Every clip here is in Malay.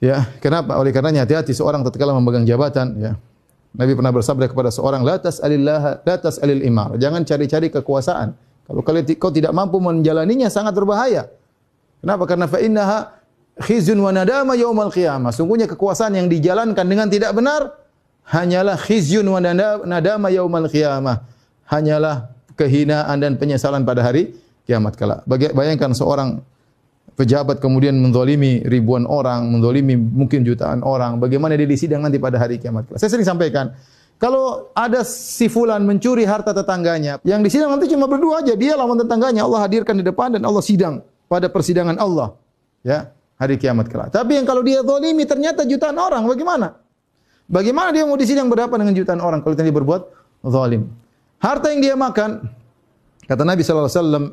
Ya, kenapa? Oleh karenanya hati-hati seorang tatkala memegang jabatan, ya. Nabi pernah bersabda kepada seorang, "La tas'alillah, la alil imar." Jangan cari-cari kekuasaan. Kalau kalian kau tidak mampu menjalaninya sangat berbahaya. Kenapa? Karena fa innaha khizyun wa nadama yaumal qiyamah. Sungguhnya kekuasaan yang dijalankan dengan tidak benar hanyalah khizyun wa nadama yaumal qiyamah. Hanyalah kehinaan dan penyesalan pada hari kiamat kala. Bayangkan seorang pejabat kemudian mendolimi ribuan orang, mendolimi mungkin jutaan orang, bagaimana dia disidang nanti pada hari kiamat. kelak? Saya sering sampaikan, kalau ada si fulan mencuri harta tetangganya, yang disidang nanti cuma berdua aja, dia lawan tetangganya, Allah hadirkan di depan dan Allah sidang pada persidangan Allah. Ya, hari kiamat kelak. Tapi yang kalau dia dolimi ternyata jutaan orang, bagaimana? Bagaimana dia mau disidang berapa dengan jutaan orang kalau dia berbuat zalim? Harta yang dia makan kata Nabi sallallahu alaihi wasallam,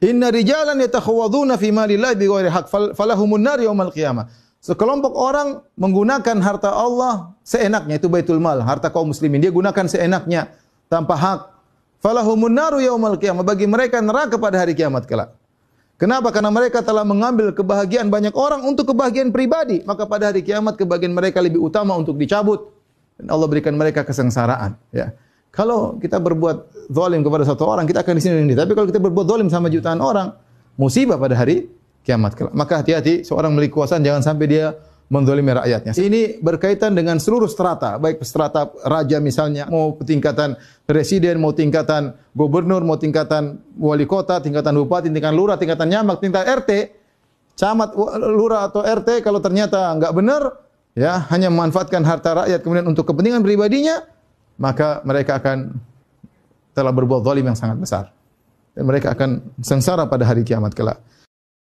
Inna rijalan yatakhawaduna fi mali Allah bi ghairi falahumun nar yaumil qiyamah. Sekelompok orang menggunakan harta Allah seenaknya itu Baitul Mal, harta kaum muslimin dia gunakan seenaknya tanpa hak. Falahumun nar yaumil qiyamah bagi mereka neraka pada hari kiamat kelak. Kenapa? Karena mereka telah mengambil kebahagiaan banyak orang untuk kebahagiaan pribadi. Maka pada hari kiamat kebahagiaan mereka lebih utama untuk dicabut. Dan Allah berikan mereka kesengsaraan. Ya. Kalau kita berbuat zalim kepada satu orang, kita akan di sini ini. Tapi kalau kita berbuat zalim sama jutaan orang, musibah pada hari kiamat kelak. Maka hati-hati seorang memiliki kuasa jangan sampai dia mendzalimi rakyatnya. Ini berkaitan dengan seluruh strata, baik strata raja misalnya, mau tingkatan presiden, mau tingkatan gubernur, mau tingkatan wali kota, tingkatan bupati, tingkatan lurah, tingkatan nyamak, tingkatan RT, camat, lurah atau RT kalau ternyata enggak benar, ya hanya memanfaatkan harta rakyat kemudian untuk kepentingan pribadinya, maka mereka akan telah berbuat zalim yang sangat besar dan mereka akan sengsara pada hari kiamat kelak.